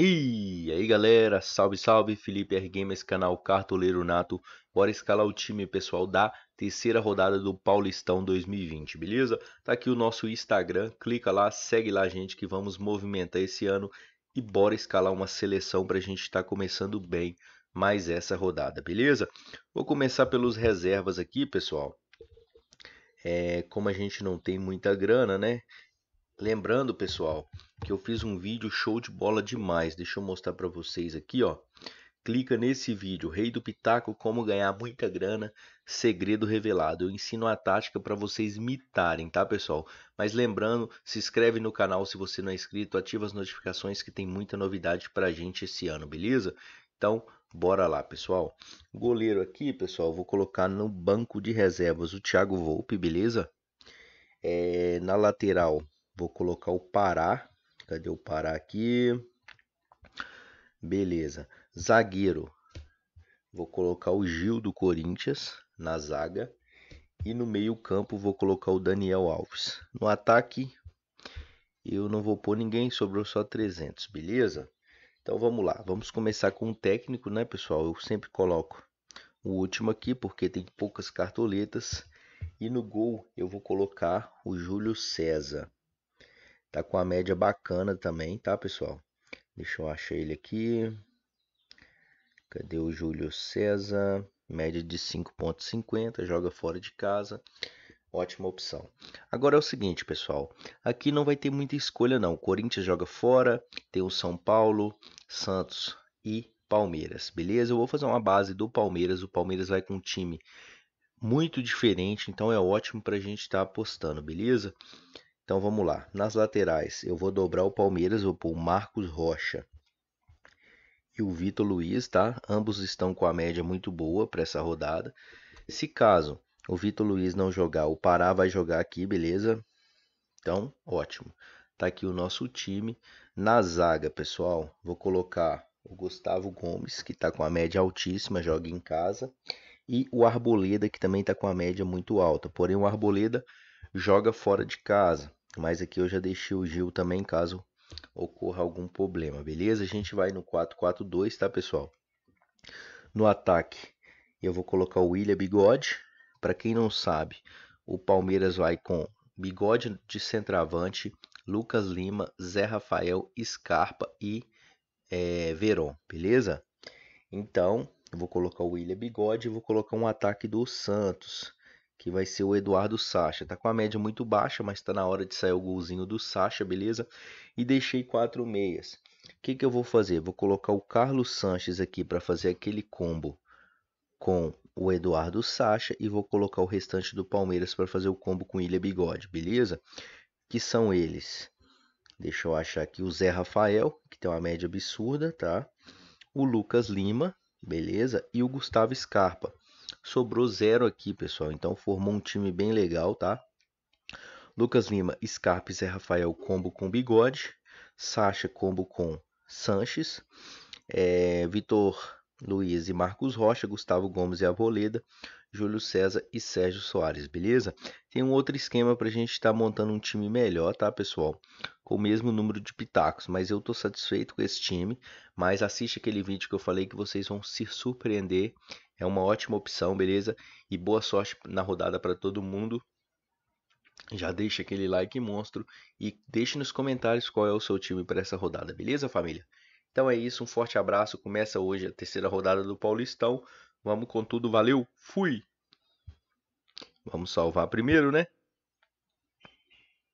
E aí galera, salve salve, Felipe R Games, canal Cartoleiro Nato. Bora escalar o time pessoal da terceira rodada do Paulistão 2020, beleza? Tá aqui o nosso Instagram, clica lá, segue lá gente que vamos movimentar esse ano e bora escalar uma seleção pra gente estar tá começando bem mais essa rodada, beleza? Vou começar pelos reservas aqui, pessoal. É, como a gente não tem muita grana, né? Lembrando, pessoal, que eu fiz um vídeo show de bola demais. Deixa eu mostrar para vocês aqui, ó. Clica nesse vídeo, Rei do Pitaco, como ganhar muita grana, segredo revelado. Eu ensino a tática para vocês imitarem, tá, pessoal? Mas lembrando, se inscreve no canal se você não é inscrito, ativa as notificações que tem muita novidade pra gente esse ano, beleza? Então, bora lá, pessoal. goleiro aqui, pessoal, vou colocar no banco de reservas o Thiago Volpe, beleza? É, na lateral, Vou colocar o Pará. Cadê o Pará aqui? Beleza. Zagueiro. Vou colocar o Gil do Corinthians na zaga. E no meio-campo vou colocar o Daniel Alves. No ataque, eu não vou pôr ninguém, sobrou só 300, beleza? Então vamos lá, vamos começar com o técnico, né, pessoal? Eu sempre coloco o último aqui porque tem poucas cartoletas. E no gol eu vou colocar o Júlio César. Tá com a média bacana também, tá, pessoal? Deixa eu achar ele aqui. Cadê o Júlio César? Média de 5.50, joga fora de casa. Ótima opção. Agora é o seguinte, pessoal. Aqui não vai ter muita escolha, não. O Corinthians joga fora, tem o São Paulo, Santos e Palmeiras, beleza? Eu vou fazer uma base do Palmeiras. O Palmeiras vai com um time muito diferente, então é ótimo para a gente estar tá apostando, beleza? Então vamos lá. Nas laterais, eu vou dobrar o Palmeiras, vou pôr o Marcos Rocha e o Vitor Luiz, tá? Ambos estão com a média muito boa para essa rodada. Se caso o Vitor Luiz não jogar, o Pará vai jogar aqui, beleza? Então, ótimo. Tá aqui o nosso time. Na zaga, pessoal, vou colocar o Gustavo Gomes, que está com a média altíssima, joga em casa. E o Arboleda, que também está com a média muito alta. Porém, o Arboleda joga fora de casa. Mas aqui eu já deixei o Gil também caso ocorra algum problema, beleza? A gente vai no 4-4-2, tá, pessoal? No ataque, eu vou colocar o William Bigode. Para quem não sabe, o Palmeiras vai com Bigode de centroavante, Lucas Lima, Zé Rafael, Scarpa e é, Veron, beleza? Então, eu vou colocar o William Bigode e vou colocar um ataque do Santos que vai ser o Eduardo Sacha. Tá com a média muito baixa, mas tá na hora de sair o golzinho do Sacha, beleza? E deixei quatro meias. O que, que eu vou fazer? Vou colocar o Carlos Sanches aqui para fazer aquele combo com o Eduardo Sacha e vou colocar o restante do Palmeiras para fazer o combo com Ilha Bigode, beleza? Que são eles. Deixa eu achar aqui o Zé Rafael, que tem uma média absurda, tá? O Lucas Lima, beleza? E o Gustavo Scarpa sobrou zero aqui, pessoal. Então formou um time bem legal, tá? Lucas Lima, Scarpe, Zé Rafael, combo com Bigode. Sacha, combo com Sanches. É, Vitor Luiz e Marcos Rocha, Gustavo Gomes e Avoleda, Júlio César e Sérgio Soares, beleza? Tem um outro esquema para a gente estar tá montando um time melhor, tá, pessoal? Com o mesmo número de pitacos, mas eu estou satisfeito com esse time. Mas assiste aquele vídeo que eu falei que vocês vão se surpreender. É uma ótima opção, beleza? E boa sorte na rodada para todo mundo. Já deixa aquele like monstro e deixe nos comentários qual é o seu time para essa rodada, beleza, família? Então é isso, um forte abraço. Começa hoje a terceira rodada do Paulistão. Vamos com tudo, valeu, fui! Vamos salvar primeiro, né?